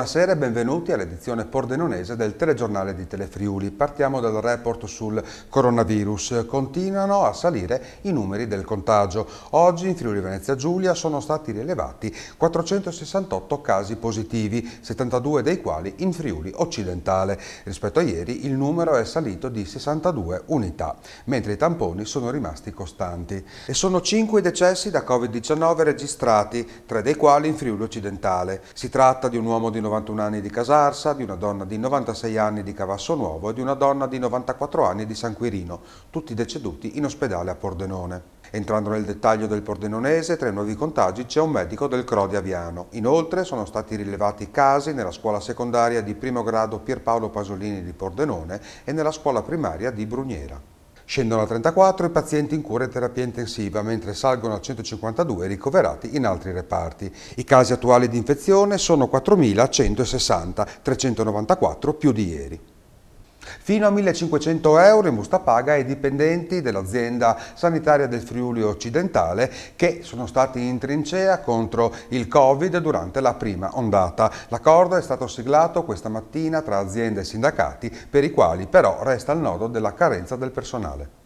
Buonasera e benvenuti all'edizione pordenonese del telegiornale di Telefriuli. Partiamo dal report sul coronavirus. Continuano a salire i numeri del contagio. Oggi in Friuli Venezia Giulia sono stati rilevati 468 casi positivi, 72 dei quali in Friuli occidentale. Rispetto a ieri il numero è salito di 62 unità, mentre i tamponi sono rimasti costanti. E sono 5 i decessi da Covid-19 registrati, 3 dei quali in Friuli occidentale. Si tratta di un uomo di 90 91 anni di Casarsa, di una donna di 96 anni di Cavasso Nuovo e di una donna di 94 anni di San Quirino, tutti deceduti in ospedale a Pordenone. Entrando nel dettaglio del pordenonese, tra i nuovi contagi c'è un medico del CRO di Aviano. Inoltre sono stati rilevati casi nella scuola secondaria di primo grado Pierpaolo Pasolini di Pordenone e nella scuola primaria di Bruniera. Scendono a 34 i pazienti in cura e terapia intensiva, mentre salgono a 152 i ricoverati in altri reparti. I casi attuali di infezione sono 4.160, 394 più di ieri. Fino a 1.500 euro in busta paga ai dipendenti dell'azienda sanitaria del Friuli Occidentale che sono stati in trincea contro il Covid durante la prima ondata. L'accordo è stato siglato questa mattina tra aziende e sindacati per i quali però resta il nodo della carenza del personale.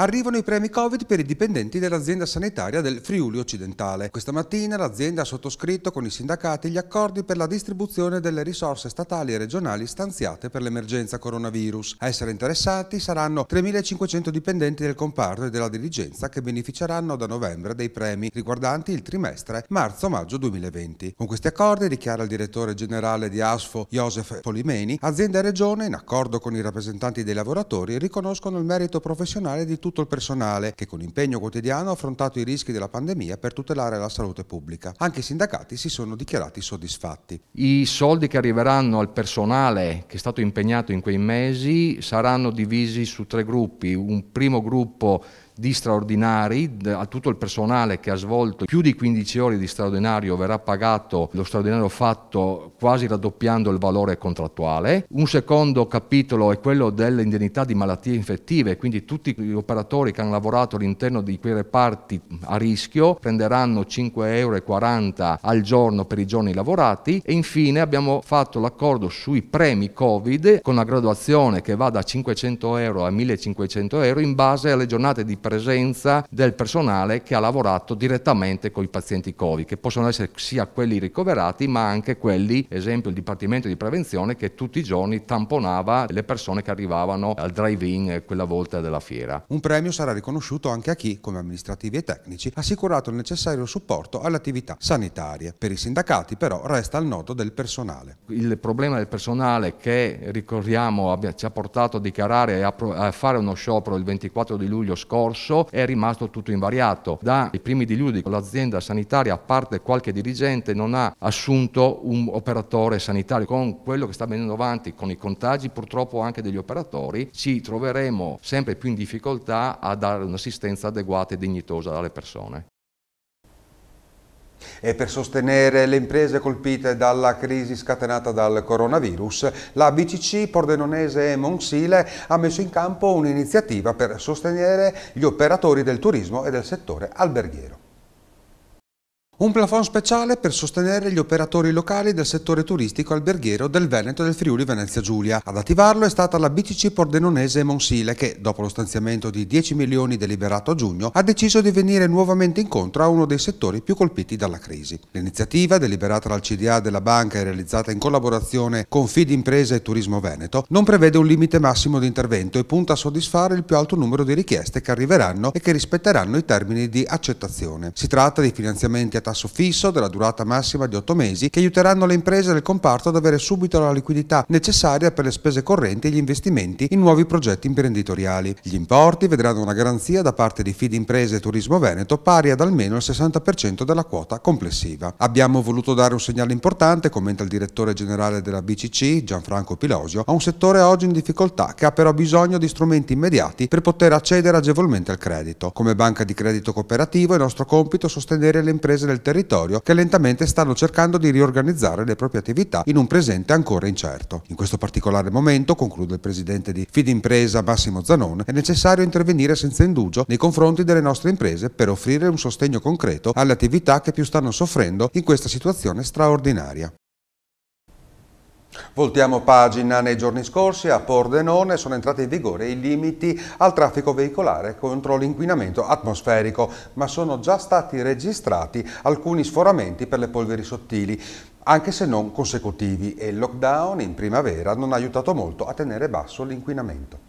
Arrivano i premi Covid per i dipendenti dell'azienda sanitaria del Friuli Occidentale. Questa mattina l'azienda ha sottoscritto con i sindacati gli accordi per la distribuzione delle risorse statali e regionali stanziate per l'emergenza coronavirus. A essere interessati saranno 3.500 dipendenti del comparto e della dirigenza che beneficeranno da novembre dei premi riguardanti il trimestre marzo-maggio 2020. Con questi accordi, dichiara il direttore generale di ASFO Josef Polimeni, azienda e regione, in accordo con i rappresentanti dei lavoratori, riconoscono il merito professionale di tutti tutto il personale che con impegno quotidiano ha affrontato i rischi della pandemia per tutelare la salute pubblica. Anche i sindacati si sono dichiarati soddisfatti. I soldi che arriveranno al personale che è stato impegnato in quei mesi saranno divisi su tre gruppi. Un primo gruppo di straordinari, a tutto il personale che ha svolto più di 15 ore di straordinario verrà pagato lo straordinario fatto quasi raddoppiando il valore contrattuale. Un secondo capitolo è quello dell'indennità di malattie infettive, quindi tutti gli operatori che hanno lavorato all'interno di quei reparti a rischio prenderanno 5,40 euro al giorno per i giorni lavorati e infine abbiamo fatto l'accordo sui premi Covid con la graduazione che va da 500 euro a 1500 euro in base alle giornate di personale presenza del personale che ha lavorato direttamente con i pazienti Covid, che possono essere sia quelli ricoverati ma anche quelli, esempio il Dipartimento di Prevenzione che tutti i giorni tamponava le persone che arrivavano al drive-in quella volta della fiera. Un premio sarà riconosciuto anche a chi, come amministrativi e tecnici, ha assicurato il necessario supporto alle attività sanitarie. Per i sindacati però resta il nodo del personale. Il problema del personale che ricordiamo abbia, ci ha portato a dichiarare e a, a fare uno sciopero il 24 di luglio scorso corso è rimasto tutto invariato. Dai primi di luglio l'azienda sanitaria, a parte qualche dirigente, non ha assunto un operatore sanitario. Con quello che sta venendo avanti, con i contagi purtroppo anche degli operatori, ci troveremo sempre più in difficoltà a dare un'assistenza adeguata e dignitosa alle persone. E per sostenere le imprese colpite dalla crisi scatenata dal coronavirus, la BCC Pordenonese e Monsile ha messo in campo un'iniziativa per sostenere gli operatori del turismo e del settore alberghiero. Un plafond speciale per sostenere gli operatori locali del settore turistico alberghiero del Veneto e del Friuli Venezia Giulia. Ad attivarlo è stata la BCC Pordenonese Monsile che, dopo lo stanziamento di 10 milioni deliberato a giugno, ha deciso di venire nuovamente incontro a uno dei settori più colpiti dalla crisi. L'iniziativa, deliberata dal CDA della banca e realizzata in collaborazione con Fidi Impresa e Turismo Veneto, non prevede un limite massimo di intervento e punta a soddisfare il più alto numero di richieste che arriveranno e che rispetteranno i termini di accettazione. Si tratta di finanziamenti a tasso fisso della durata massima di 8 mesi che aiuteranno le imprese del comparto ad avere subito la liquidità necessaria per le spese correnti e gli investimenti in nuovi progetti imprenditoriali. Gli importi vedranno una garanzia da parte di Fidi Imprese e Turismo Veneto pari ad almeno il 60% della quota complessiva. Abbiamo voluto dare un segnale importante, commenta il direttore generale della BCC, Gianfranco Pilosio, a un settore oggi in difficoltà che ha però bisogno di strumenti immediati per poter accedere agevolmente al credito. Come banca di credito cooperativo è nostro compito sostenere le imprese del del territorio che lentamente stanno cercando di riorganizzare le proprie attività in un presente ancora incerto. In questo particolare momento, conclude il presidente di Fidimpresa Massimo Zanon, è necessario intervenire senza indugio nei confronti delle nostre imprese per offrire un sostegno concreto alle attività che più stanno soffrendo in questa situazione straordinaria. Voltiamo pagina. Nei giorni scorsi a Pordenone sono entrati in vigore i limiti al traffico veicolare contro l'inquinamento atmosferico, ma sono già stati registrati alcuni sforamenti per le polveri sottili anche se non consecutivi e il lockdown in primavera non ha aiutato molto a tenere basso l'inquinamento.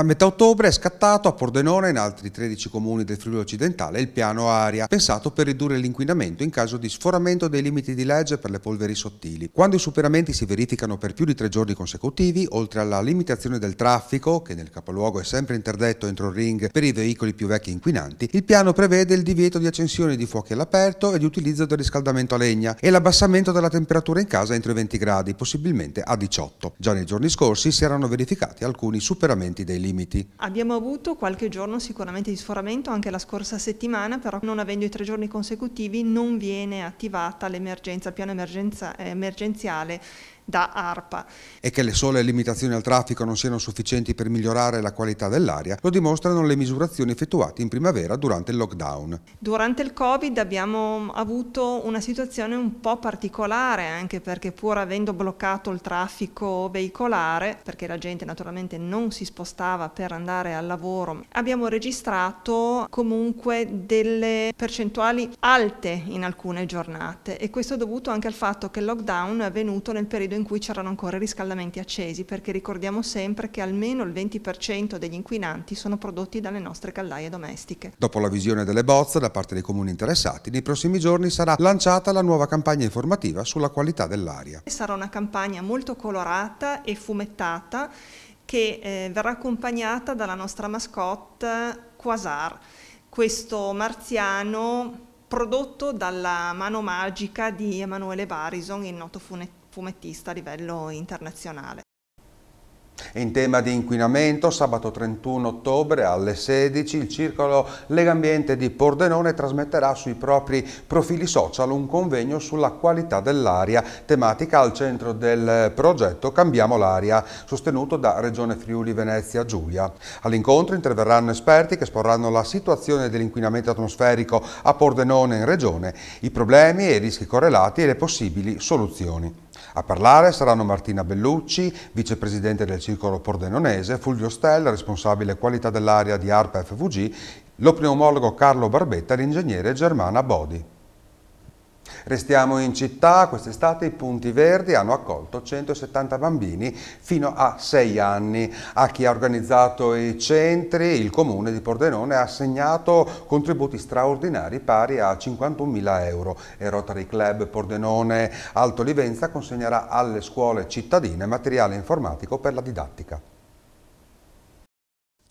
A metà ottobre è scattato a Pordenone e in altri 13 comuni del Friuli occidentale il piano aria, pensato per ridurre l'inquinamento in caso di sforamento dei limiti di legge per le polveri sottili. Quando i superamenti si verificano per più di tre giorni consecutivi, oltre alla limitazione del traffico, che nel capoluogo è sempre interdetto entro il ring per i veicoli più vecchi e inquinanti, il piano prevede il divieto di accensione di fuochi all'aperto e di utilizzo del riscaldamento a legna e l'abbassamento della temperatura in casa entro i 20 gradi, possibilmente a 18. Già nei giorni scorsi si erano verificati alcuni superamenti dei limiti limiti? Abbiamo avuto qualche giorno sicuramente di sforamento anche la scorsa settimana, però non avendo i tre giorni consecutivi non viene attivata l'emergenza, il piano emergenza, eh, emergenziale da ARPA. E che le sole limitazioni al traffico non siano sufficienti per migliorare la qualità dell'aria lo dimostrano le misurazioni effettuate in primavera durante il lockdown. Durante il Covid abbiamo avuto una situazione un po' particolare anche perché pur avendo bloccato il traffico veicolare, perché la gente naturalmente non si spostava per andare al lavoro, abbiamo registrato comunque delle percentuali alte in alcune giornate e questo è dovuto anche al fatto che il lockdown è avvenuto nel periodo in in cui c'erano ancora i riscaldamenti accesi, perché ricordiamo sempre che almeno il 20% degli inquinanti sono prodotti dalle nostre caldaie domestiche. Dopo la visione delle bozze da parte dei comuni interessati, nei prossimi giorni sarà lanciata la nuova campagna informativa sulla qualità dell'aria. Sarà una campagna molto colorata e fumettata che eh, verrà accompagnata dalla nostra mascotte Quasar, questo marziano prodotto dalla mano magica di Emanuele Barison, il noto funettino fumettista a livello internazionale. In tema di inquinamento, sabato 31 ottobre alle 16 il Circolo Legambiente di Pordenone trasmetterà sui propri profili social un convegno sulla qualità dell'aria, tematica al centro del progetto Cambiamo l'aria, sostenuto da Regione Friuli Venezia Giulia. All'incontro interverranno esperti che esporranno la situazione dell'inquinamento atmosferico a Pordenone in Regione, i problemi e i rischi correlati e le possibili soluzioni. A parlare saranno Martina Bellucci, vicepresidente del Circolo Pordenonese, Fulvio Stell, responsabile qualità dell'area di ARPA FVG, lo pneumologo Carlo Barbetta e l'ingegnere Germana Bodi. Restiamo in città, quest'estate i punti verdi hanno accolto 170 bambini fino a 6 anni. A chi ha organizzato i centri, il comune di Pordenone ha assegnato contributi straordinari pari a 51.000 euro e Rotary Club Pordenone Alto Livenza consegnerà alle scuole cittadine materiale informatico per la didattica.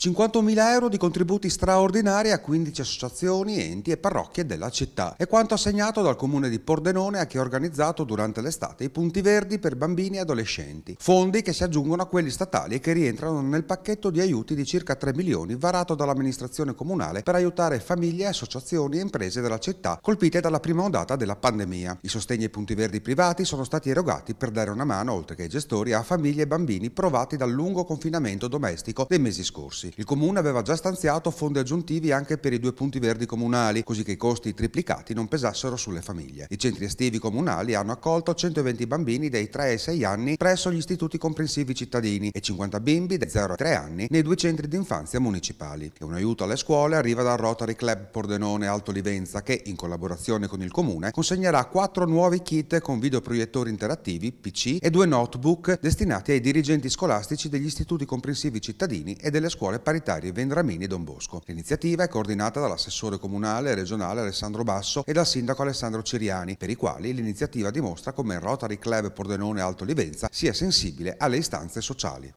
50.000 euro di contributi straordinari a 15 associazioni, enti e parrocchie della città. È quanto assegnato dal comune di Pordenone a chi ha organizzato durante l'estate i punti verdi per bambini e adolescenti. Fondi che si aggiungono a quelli statali e che rientrano nel pacchetto di aiuti di circa 3 milioni varato dall'amministrazione comunale per aiutare famiglie, associazioni e imprese della città colpite dalla prima ondata della pandemia. I sostegni ai punti verdi privati sono stati erogati per dare una mano, oltre che ai gestori, a famiglie e bambini provati dal lungo confinamento domestico dei mesi scorsi scorsi. Il comune aveva già stanziato fondi aggiuntivi anche per i due punti verdi comunali, così che i costi triplicati non pesassero sulle famiglie. I centri estivi comunali hanno accolto 120 bambini dai 3 ai 6 anni presso gli istituti comprensivi cittadini e 50 bimbi dai 0 ai 3 anni nei due centri d'infanzia municipali. E un aiuto alle scuole arriva dal Rotary Club Pordenone Alto Livenza che, in collaborazione con il comune, consegnerà quattro nuovi kit con videoproiettori interattivi, PC e due notebook destinati ai dirigenti scolastici degli istituti comprensivi cittadini e delle scuole paritari paritarie Vendramini e Don Bosco. L'iniziativa è coordinata dall'assessore comunale e regionale Alessandro Basso e dal sindaco Alessandro Ciriani, per i quali l'iniziativa dimostra come il Rotary Club Pordenone Alto Livenza sia sensibile alle istanze sociali.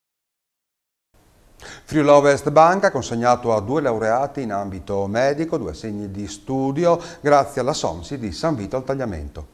Friuli Ovest Banca ha consegnato a due laureati in ambito medico due segni di studio grazie alla SOMSI di San Vito al Tagliamento.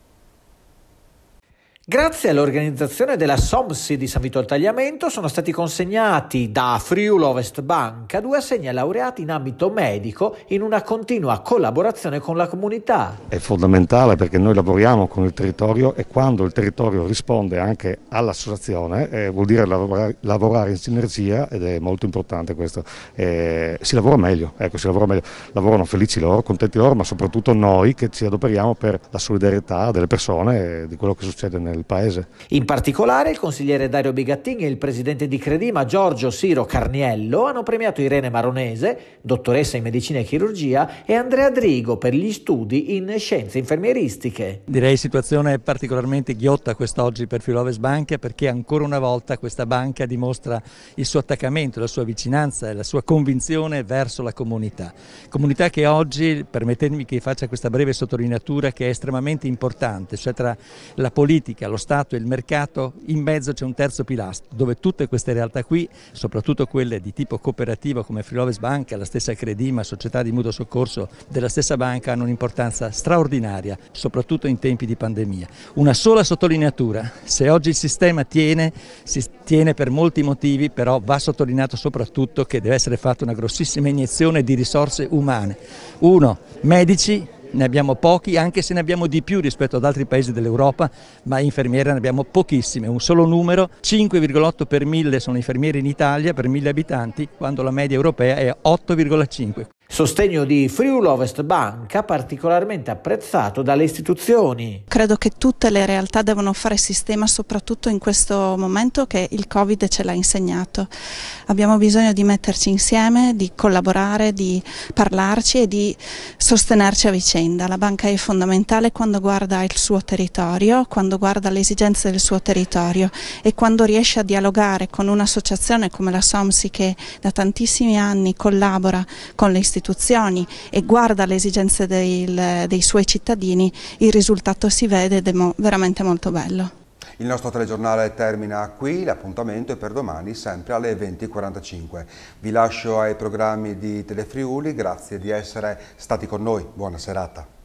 Grazie all'organizzazione della SOMSI di San Vito al Tagliamento sono stati consegnati da Friulo Ovest Banca due assegni laureati in ambito medico in una continua collaborazione con la comunità. È fondamentale perché noi lavoriamo con il territorio e quando il territorio risponde anche all'associazione eh, vuol dire lavorare, lavorare, in sinergia ed è molto importante questo. Eh, si lavora meglio, ecco, si lavora meglio, lavorano felici loro, contenti loro, ma soprattutto noi che ci adoperiamo per la solidarietà delle persone e di quello che succede nel del Paese. In particolare il consigliere Dario Bigattini e il presidente di Credima Giorgio Siro Carniello hanno premiato Irene Maronese, dottoressa in medicina e chirurgia, e Andrea Drigo per gli studi in scienze infermieristiche. Direi situazione particolarmente ghiotta quest'oggi per Filoves Banca perché ancora una volta questa banca dimostra il suo attaccamento, la sua vicinanza e la sua convinzione verso la comunità. Comunità che oggi, permettetemi che faccia questa breve sottolineatura, che è estremamente importante, cioè tra la politica, lo Stato e il mercato, in mezzo c'è un terzo pilastro dove tutte queste realtà qui, soprattutto quelle di tipo cooperativo come Friloves Bank, la stessa Credima, società di mutuo soccorso della stessa banca, hanno un'importanza straordinaria, soprattutto in tempi di pandemia. Una sola sottolineatura, se oggi il sistema tiene, si tiene per molti motivi, però va sottolineato soprattutto che deve essere fatta una grossissima iniezione di risorse umane. Uno, medici ne abbiamo pochi, anche se ne abbiamo di più rispetto ad altri paesi dell'Europa, ma infermiere ne abbiamo pochissime, un solo numero, 5,8 per mille sono infermieri in Italia per mille abitanti, quando la media europea è 8,5. Sostegno di Friulovest Banca particolarmente apprezzato dalle istituzioni. Credo che tutte le realtà devono fare sistema soprattutto in questo momento che il Covid ce l'ha insegnato. Abbiamo bisogno di metterci insieme, di collaborare, di parlarci e di sostenerci a vicenda. La banca è fondamentale quando guarda il suo territorio, quando guarda le esigenze del suo territorio e quando riesce a dialogare con un'associazione come la SOMSI che da tantissimi anni collabora con le istituzioni istituzioni e guarda le esigenze del, dei suoi cittadini, il risultato si vede ed è veramente molto bello. Il nostro telegiornale termina qui, l'appuntamento è per domani sempre alle 20.45. Vi lascio ai programmi di Telefriuli, grazie di essere stati con noi, buona serata.